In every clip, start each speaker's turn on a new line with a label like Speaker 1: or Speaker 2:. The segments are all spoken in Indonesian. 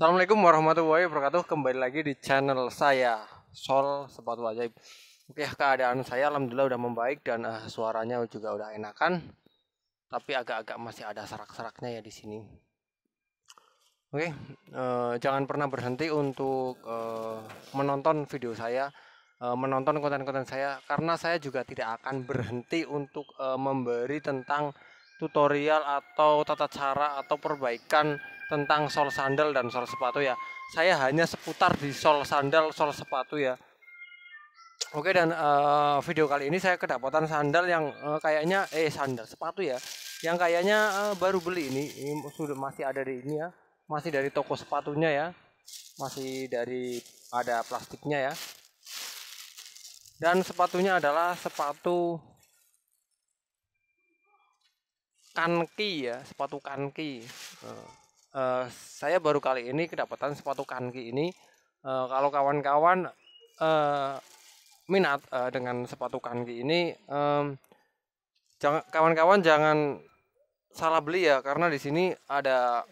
Speaker 1: Assalamualaikum warahmatullahi wabarakatuh Kembali lagi di channel saya Sol Sepatu Ajaib Oke keadaan saya Alhamdulillah udah membaik Dan uh, suaranya juga udah enakan Tapi agak-agak masih ada serak-seraknya ya di sini. Oke uh, Jangan pernah berhenti untuk uh, Menonton video saya uh, Menonton konten-konten saya Karena saya juga tidak akan berhenti Untuk uh, memberi tentang Tutorial atau tata cara Atau perbaikan tentang sol sandal dan sol sepatu ya. Saya hanya seputar di sol sandal, sol sepatu ya. Oke dan uh, video kali ini saya kedapatan sandal yang uh, kayaknya eh sandal sepatu ya. Yang kayaknya uh, baru beli ini. sudah masih ada di ini ya. Masih dari toko sepatunya ya. Masih dari ada plastiknya ya. Dan sepatunya adalah sepatu kanki ya sepatu kanki uh. Eh, saya baru kali ini kedapatan sepatu kanki ini uh, kalau kawan-kawan uh, minat uh, dengan sepatu kanki ini um, jangan kawan-kawan jangan salah beli ya karena di sini ada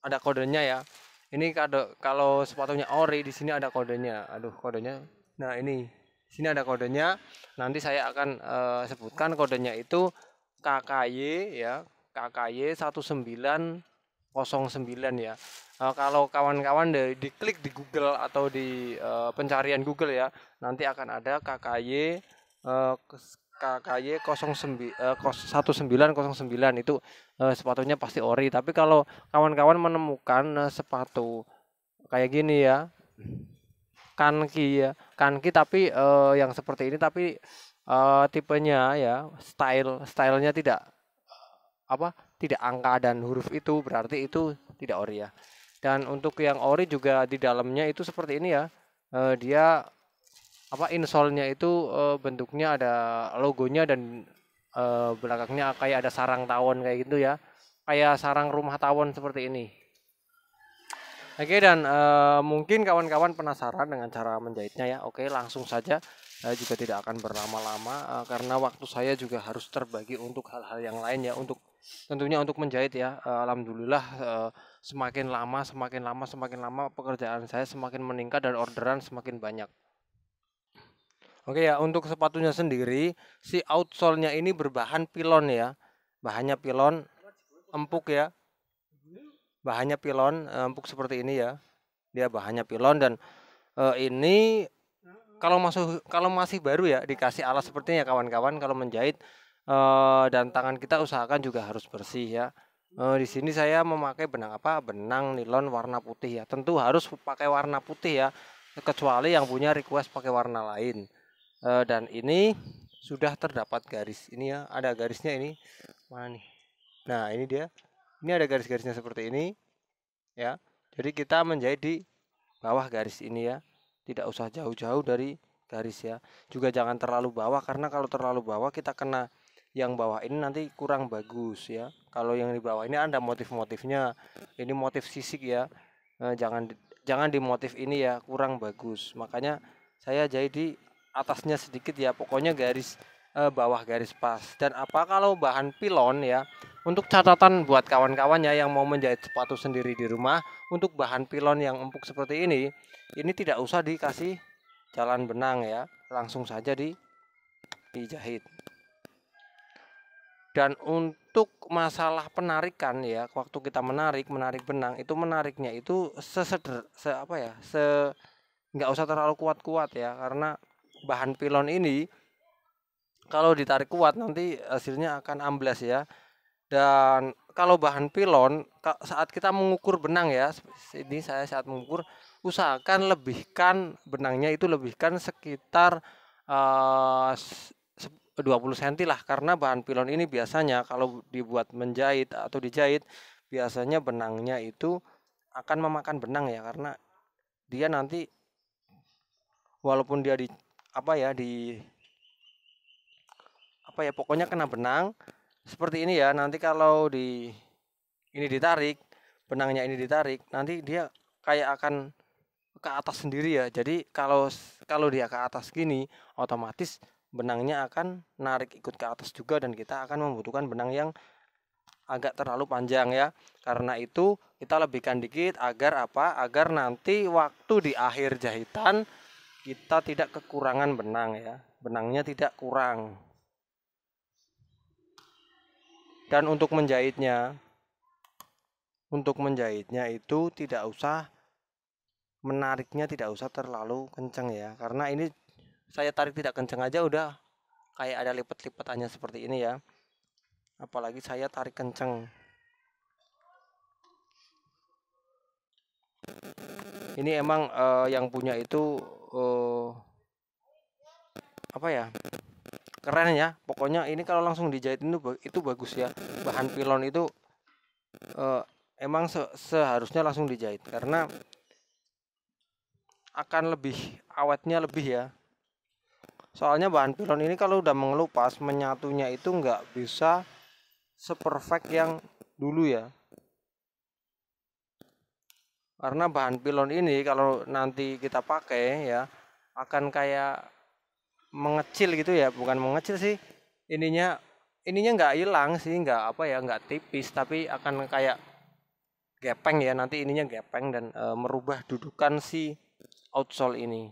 Speaker 1: ada kodenya ya ini kado kalau sepatunya ori di sini ada kodenya aduh kodenya nah ini sini ada kodenya nanti saya akan uh, sebutkan kodenya itu KKY ya KKY 19 09 ya. Uh, kalau kawan-kawan dari diklik di Google atau di uh, pencarian Google ya, nanti akan ada KKY uh, KKY 09 uh, itu uh, sepatunya pasti ori. Tapi kalau kawan-kawan menemukan uh, sepatu kayak gini ya. Kanki ya. Kanki tapi uh, yang seperti ini tapi uh, tipenya ya, style stylenya tidak apa tidak angka dan huruf itu berarti itu tidak ori ya dan untuk yang ori juga di dalamnya itu seperti ini ya e, dia apa insolnya itu e, bentuknya ada logonya dan e, belakangnya kayak ada sarang tawon kayak gitu ya kayak sarang rumah tawon seperti ini Oke okay, dan uh, mungkin kawan-kawan penasaran dengan cara menjahitnya ya. Oke okay, langsung saja. Saya juga tidak akan berlama-lama karena waktu saya juga harus terbagi untuk hal-hal yang lain ya untuk tentunya untuk menjahit ya alhamdulillah semakin lama semakin lama semakin lama pekerjaan saya semakin meningkat dan orderan semakin banyak Oke ya untuk sepatunya sendiri si outsole-nya ini berbahan pilon ya bahannya pilon empuk ya bahannya pilon empuk seperti ini ya dia bahannya pilon dan ini kalau masuk kalau masih baru ya dikasih alas sepertinya kawan-kawan kalau menjahit Eh, dan tangan kita usahakan juga harus bersih ya. Uh, di sini saya memakai benang apa? Benang nilon warna putih ya. Tentu harus pakai warna putih ya, kecuali yang punya request pakai warna lain. Uh, dan ini sudah terdapat garis. Ini ya, ada garisnya ini. Mana nih? Nah, ini dia. Ini ada garis-garisnya seperti ini. Ya. Jadi kita menjadi di bawah garis ini ya. Tidak usah jauh-jauh dari garis ya. Juga jangan terlalu bawah karena kalau terlalu bawah kita kena yang bawah ini nanti kurang bagus ya kalau yang di bawah ini ada motif-motifnya ini motif sisik ya nah, jangan jangan di motif ini ya kurang bagus makanya saya jadi atasnya sedikit ya pokoknya garis eh, bawah garis pas dan apa kalau bahan pilon ya untuk catatan buat kawan-kawannya yang mau menjahit sepatu sendiri di rumah untuk bahan pilon yang empuk seperti ini ini tidak usah dikasih jalan benang ya langsung saja di dijahit dan untuk masalah penarikan ya, waktu kita menarik, menarik benang itu menariknya itu seseder se apa ya? se nggak usah terlalu kuat-kuat ya karena bahan pilon ini kalau ditarik kuat nanti hasilnya akan amblas ya. Dan kalau bahan pilon saat kita mengukur benang ya, ini saya saat mengukur usahakan lebihkan benangnya itu lebihkan sekitar eh, 20 cm lah karena bahan pilon ini biasanya kalau dibuat menjahit atau dijahit biasanya benangnya itu akan memakan benang ya karena dia nanti walaupun dia di apa ya di apa ya pokoknya kena benang seperti ini ya nanti kalau di ini ditarik benangnya ini ditarik nanti dia kayak akan ke atas sendiri ya jadi kalau kalau dia ke atas gini otomatis benangnya akan narik ikut ke atas juga dan kita akan membutuhkan benang yang agak terlalu panjang ya karena itu kita lebihkan dikit agar apa agar nanti waktu di akhir jahitan kita tidak kekurangan benang ya benangnya tidak kurang dan untuk menjahitnya untuk menjahitnya itu tidak usah menariknya tidak usah terlalu kenceng ya karena ini saya tarik tidak kencang aja udah kayak ada lipat-lipatannya seperti ini ya apalagi saya tarik kencang. ini emang uh, yang punya itu uh, apa ya keren ya pokoknya ini kalau langsung dijahit itu itu bagus ya bahan pilon itu uh, emang se seharusnya langsung dijahit karena akan lebih awetnya lebih ya soalnya bahan pilon ini kalau udah mengelupas menyatunya itu nggak bisa seperfect yang dulu ya karena bahan pilon ini kalau nanti kita pakai ya akan kayak mengecil gitu ya bukan mengecil sih ininya ininya nggak hilang sih nggak apa ya nggak tipis tapi akan kayak gepeng ya nanti ininya gepeng dan e, merubah dudukan si outsole ini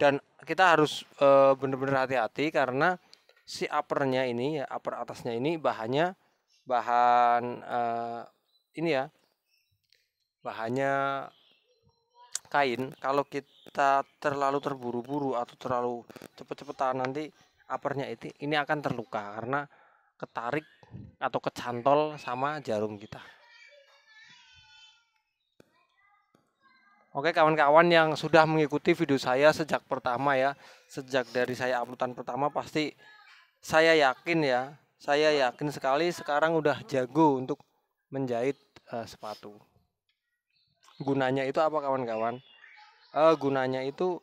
Speaker 1: dan kita harus eh, benar-benar hati-hati karena si uppernya ini ya upper atasnya ini bahannya bahan uh, ini ya bahannya kain kalau kita terlalu terburu-buru atau terlalu cepet-cepetan nanti uppernya itu ini akan terluka karena ketarik atau kecantol sama jarum kita Oke kawan-kawan yang sudah mengikuti video saya sejak pertama ya, sejak dari saya uploadan pertama pasti saya yakin ya, saya yakin sekali sekarang udah jago untuk menjahit uh, sepatu. Gunanya itu apa kawan-kawan? Uh, gunanya itu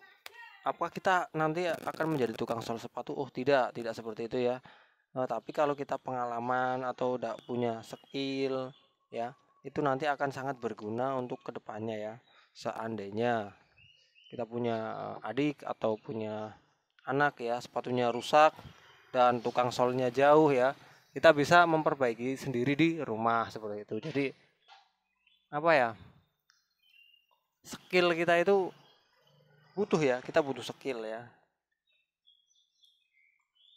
Speaker 1: apa kita nanti akan menjadi tukang sol sepatu? Oh tidak, tidak seperti itu ya. Uh, tapi kalau kita pengalaman atau udah punya skill ya, itu nanti akan sangat berguna untuk kedepannya ya seandainya kita punya eh, adik atau punya anak ya sepatunya rusak dan tukang solnya jauh ya kita bisa memperbaiki sendiri di rumah seperti itu jadi apa ya skill kita itu butuh ya kita butuh skill ya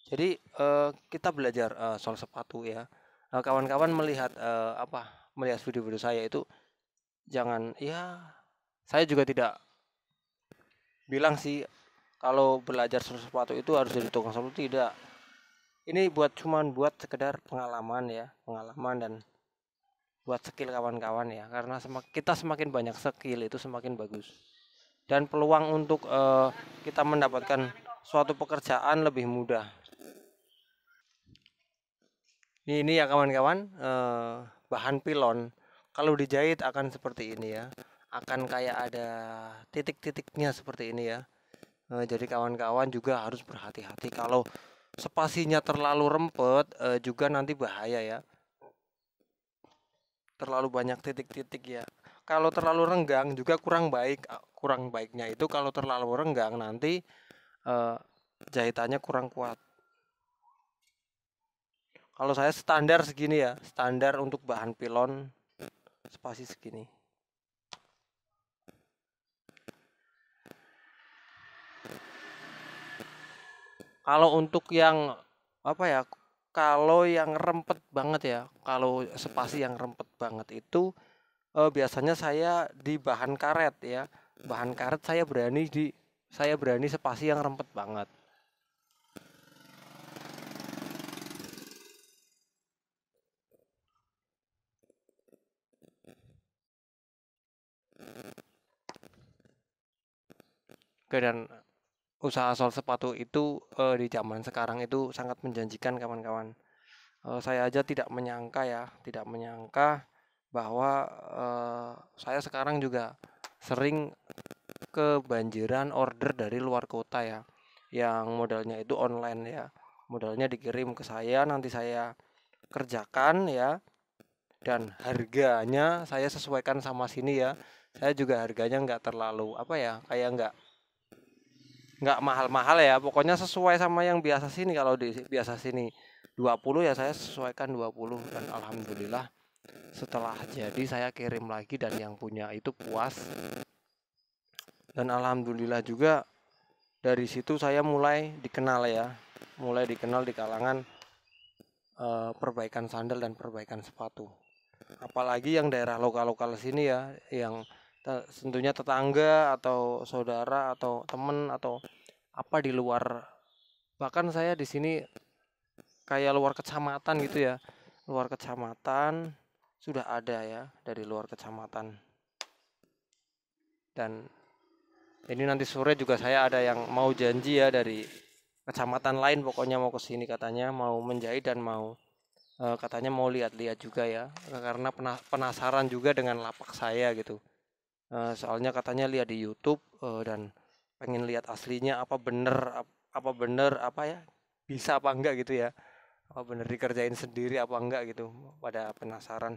Speaker 1: jadi eh, kita belajar eh, soal sepatu ya eh, kawan-kawan melihat eh, apa melihat video-video saya itu jangan ya saya juga tidak bilang sih kalau belajar sesuatu itu harus jadi tukang solo tidak ini buat cuman buat sekedar pengalaman ya pengalaman dan buat skill kawan-kawan ya karena semak, kita semakin banyak skill itu semakin bagus dan peluang untuk uh, kita mendapatkan suatu pekerjaan lebih mudah ini, ini ya kawan-kawan uh, bahan pilon kalau dijahit akan seperti ini ya akan kayak ada titik-titiknya seperti ini ya nah, jadi kawan-kawan juga harus berhati-hati kalau spasinya terlalu rempet eh, juga nanti bahaya ya terlalu banyak titik-titik ya kalau terlalu renggang juga kurang baik eh, kurang baiknya itu kalau terlalu renggang nanti eh, jahitannya kurang kuat kalau saya standar segini ya standar untuk bahan pilon spasi segini Kalau untuk yang apa ya? Kalau yang rempet banget ya, kalau spasi yang rempet banget itu eh, biasanya saya di bahan karet ya. Bahan karet saya berani di saya berani spasi yang rempet banget. Oke dan usaha sol sepatu itu uh, di zaman sekarang itu sangat menjanjikan kawan-kawan. Uh, saya aja tidak menyangka ya, tidak menyangka bahwa uh, saya sekarang juga sering kebanjiran order dari luar kota ya, yang modalnya itu online ya, modalnya dikirim ke saya nanti saya kerjakan ya, dan harganya saya sesuaikan sama sini ya, saya juga harganya nggak terlalu apa ya, kayak nggak nggak mahal-mahal ya pokoknya sesuai sama yang biasa sini kalau di biasa sini 20 ya saya sesuaikan 20 dan alhamdulillah setelah jadi saya kirim lagi dan yang punya itu puas dan alhamdulillah juga dari situ saya mulai dikenal ya mulai dikenal di kalangan uh, perbaikan sandal dan perbaikan sepatu apalagi yang daerah lokal-lokal sini ya yang tentunya tetangga atau saudara atau temen atau apa di luar bahkan saya di sini kayak luar kecamatan gitu ya luar kecamatan sudah ada ya dari luar kecamatan dan ini nanti sore juga saya ada yang mau janji ya dari kecamatan lain pokoknya mau ke sini katanya mau menjahit dan mau eh, katanya mau lihat-lihat juga ya karena penasaran juga dengan lapak saya gitu Eh, soalnya katanya lihat di YouTube uh, dan pengen lihat aslinya apa bener apa bener apa ya bisa apa enggak gitu ya apa bener dikerjain sendiri apa enggak gitu pada penasaran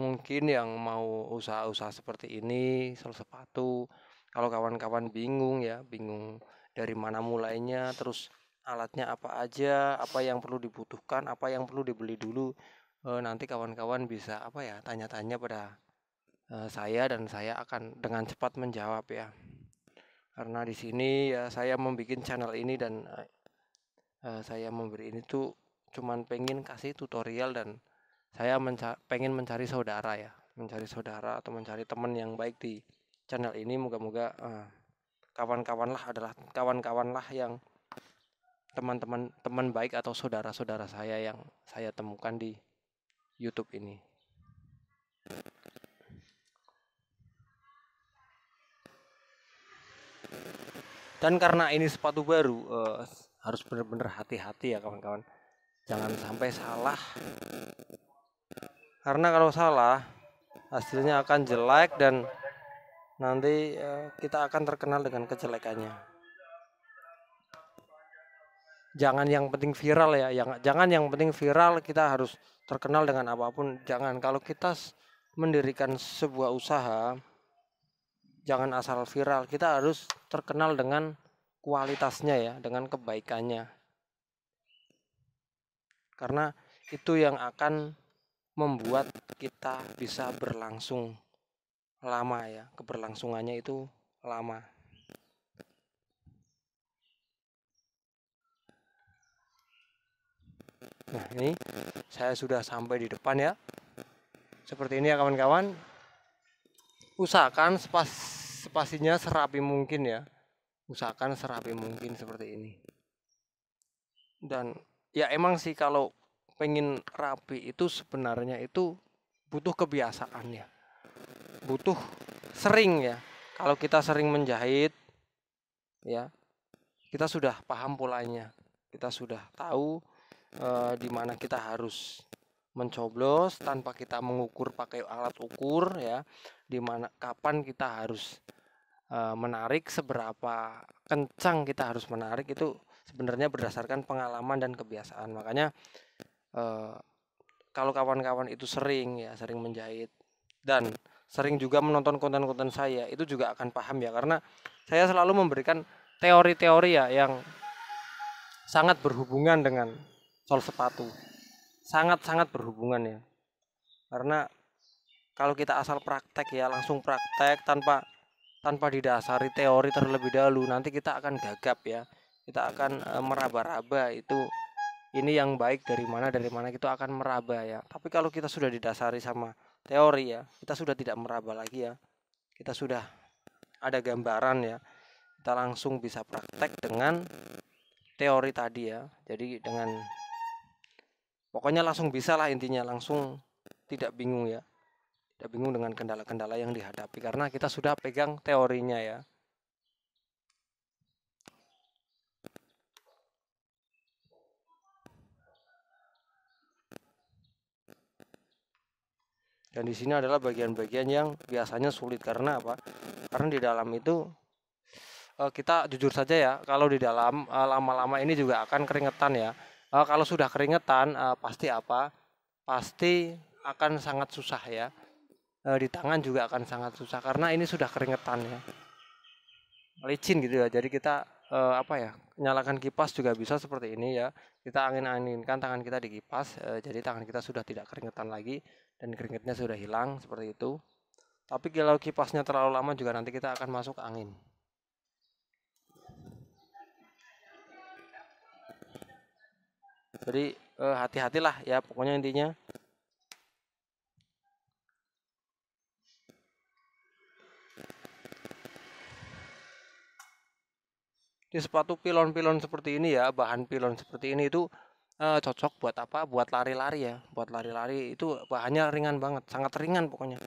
Speaker 1: mungkin yang mau usaha-usaha seperti ini sel sepatu kalau kawan-kawan bingung ya bingung dari mana mulainya terus alatnya apa aja apa yang perlu dibutuhkan apa yang perlu dibeli dulu uh, nanti kawan-kawan bisa apa ya tanya-tanya pada uh, saya dan saya akan dengan cepat menjawab ya karena di sini ya saya membuat channel ini dan uh, saya memberi ini tuh cuman pengen kasih tutorial dan saya menca pengen mencari saudara ya mencari saudara atau mencari teman yang baik di channel ini moga-moga kawan-kawan lah adalah kawan-kawan lah yang teman-teman teman baik atau saudara-saudara saya yang saya temukan di YouTube ini. Dan karena ini sepatu baru eh, harus benar-benar hati-hati ya kawan-kawan. Jangan sampai salah. Karena kalau salah hasilnya akan jelek dan nanti eh, kita akan terkenal dengan kejelekannya jangan yang penting viral ya yang jangan yang penting viral kita harus terkenal dengan apapun jangan kalau kita mendirikan sebuah usaha jangan asal viral kita harus terkenal dengan kualitasnya ya dengan kebaikannya karena itu yang akan membuat kita bisa berlangsung lama ya keberlangsungannya itu lama Nah ini saya sudah sampai di depan ya. Seperti ini ya kawan-kawan. Usahakan sepas spasinya serapi mungkin ya. Usahakan serapi mungkin seperti ini. Dan ya emang sih kalau pengen rapi itu sebenarnya itu butuh kebiasaan ya. Butuh sering ya. Kalau kita sering menjahit ya kita sudah paham polanya. Kita sudah tahu Eh, di dimana kita harus mencoblos tanpa kita mengukur pakai alat ukur ya dimana kapan kita harus e, menarik seberapa kencang kita harus menarik itu sebenarnya berdasarkan pengalaman dan kebiasaan makanya e, kalau kawan-kawan itu sering ya sering menjahit dan sering juga menonton konten-konten saya itu juga akan paham ya karena saya selalu memberikan teori-teori ya yang sangat berhubungan dengan sol sepatu sangat-sangat berhubungan ya karena kalau kita asal praktek ya langsung praktek tanpa tanpa didasari teori terlebih dahulu nanti kita akan gagap ya kita akan e, meraba-raba itu ini yang baik dari mana dari mana itu akan meraba ya tapi kalau kita sudah didasari sama teori ya kita sudah tidak meraba lagi ya kita sudah ada gambaran ya kita langsung bisa praktek dengan teori tadi ya jadi dengan pokoknya langsung bisa lah intinya langsung tidak bingung ya tidak bingung dengan kendala-kendala yang dihadapi karena kita sudah pegang teorinya ya dan di sini adalah bagian-bagian yang biasanya sulit karena apa karena di dalam itu eh, kita jujur saja ya kalau di dalam eh, lama-lama ini juga akan keringetan ya uh, kalau sudah keringetan uh, pasti apa? Pasti akan sangat susah ya. Uh, di tangan juga akan sangat susah karena ini sudah keringetan ya. Licin gitu ya. Jadi kita uh, apa ya? Nyalakan kipas juga bisa seperti ini ya. Kita angin-anginkan tangan kita di kipas uh, jadi tangan kita sudah tidak keringetan lagi dan keringetnya sudah hilang seperti itu. Tapi kalau kipasnya terlalu lama juga nanti kita akan masuk angin. jadi eh, hati-hatilah ya pokoknya intinya di sepatu pilon-pilon seperti ini ya bahan pilon seperti ini itu eh, cocok buat apa buat lari-lari ya buat lari-lari itu bahannya ringan banget sangat ringan pokoknya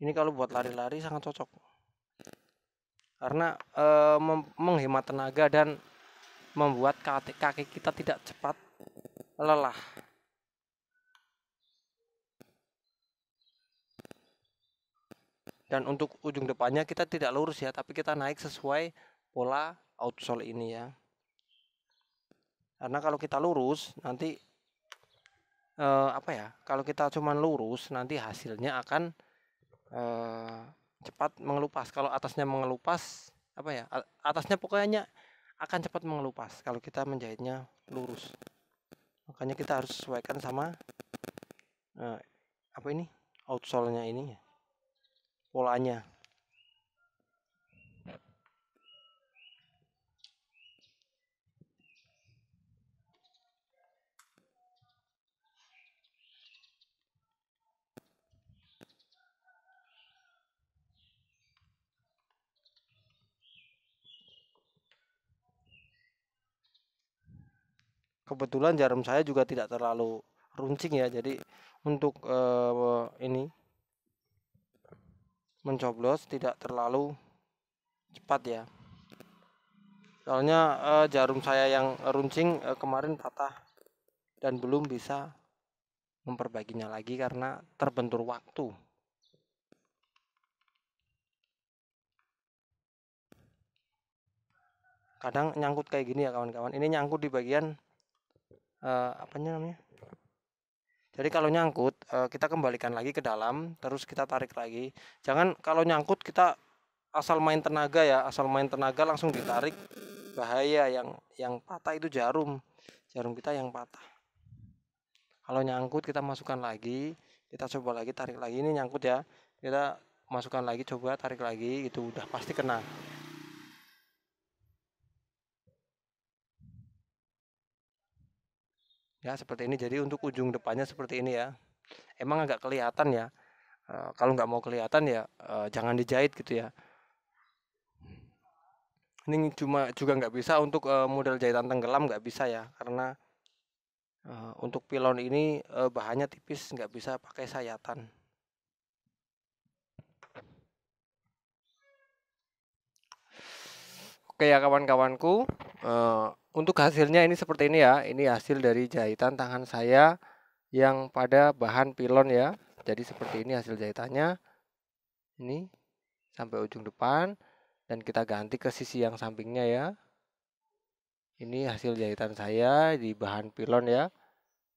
Speaker 1: ini kalau buat lari-lari sangat cocok karena eh, menghemat tenaga dan membuat kaki kita tidak cepat lelah. Dan untuk ujung depannya kita tidak lurus ya, tapi kita naik sesuai pola outsole ini ya. Karena kalau kita lurus nanti eh, apa ya? Kalau kita cuman lurus nanti hasilnya akan eh, cepat mengelupas. Kalau atasnya mengelupas apa ya? Atasnya pokoknya akan cepat mengelupas kalau kita menjahitnya lurus makanya kita harus sesuaikan sama uh, apa ini outsole-nya ini polanya kebetulan jarum saya juga tidak terlalu runcing ya jadi untuk uh, ini mencoblos tidak terlalu cepat ya soalnya uh, jarum saya yang runcing uh, kemarin patah dan belum bisa memperbaikinya lagi karena terbentur waktu kadang nyangkut kayak gini ya kawan-kawan ini nyangkut di bagian uh, apanya namanya jadi kalau nyangkut uh, kita kembalikan lagi ke dalam terus kita tarik lagi jangan kalau nyangkut kita asal main tenaga ya asal main tenaga langsung ditarik bahaya yang yang patah itu jarum jarum kita yang patah kalau nyangkut kita masukkan lagi kita coba lagi tarik lagi ini nyangkut ya kita masukkan lagi coba tarik lagi itu udah pasti kena ya seperti ini jadi untuk ujung depannya seperti ini ya emang agak kelihatan ya e, kalau nggak mau kelihatan ya e, jangan dijahit gitu ya ini cuma juga nggak bisa untuk e, model jahitan tenggelam nggak bisa ya karena e, untuk pilon ini e, bahannya tipis nggak bisa pakai sayatan oke ya kawan-kawanku, uh, eh, untuk hasilnya ini seperti ini ya. Ini hasil dari jahitan tangan saya yang pada bahan pilon ya. Jadi seperti ini hasil jahitannya. Ini sampai ujung depan dan kita ganti ke sisi yang sampingnya ya. Ini hasil jahitan saya di bahan pilon ya.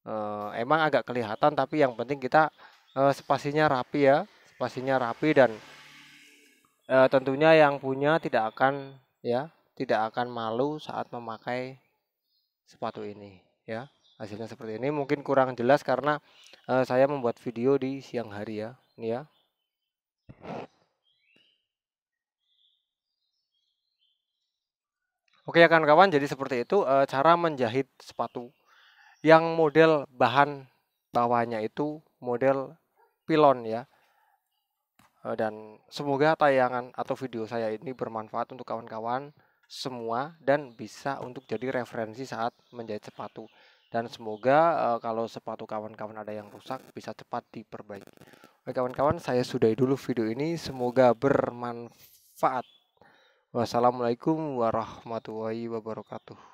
Speaker 1: Uh, emang agak kelihatan tapi yang penting kita uh, spasinya rapi ya. Spasinya rapi dan uh, tentunya yang punya tidak akan ya tidak akan malu saat memakai sepatu ini ya hasilnya seperti ini mungkin kurang jelas karena uh, saya membuat video di siang hari ya ini ya Oke ya kawan-kawan jadi seperti itu e, cara menjahit sepatu yang model bahan bawahnya itu model pilon ya Eh, dan semoga tayangan atau video saya ini bermanfaat untuk kawan-kawan semua dan bisa untuk jadi referensi saat menjahit sepatu dan semoga e, kalau sepatu kawan-kawan ada yang rusak bisa cepat diperbaiki oke kawan-kawan saya sudahi dulu video ini semoga bermanfaat wassalamualaikum warahmatullahi wabarakatuh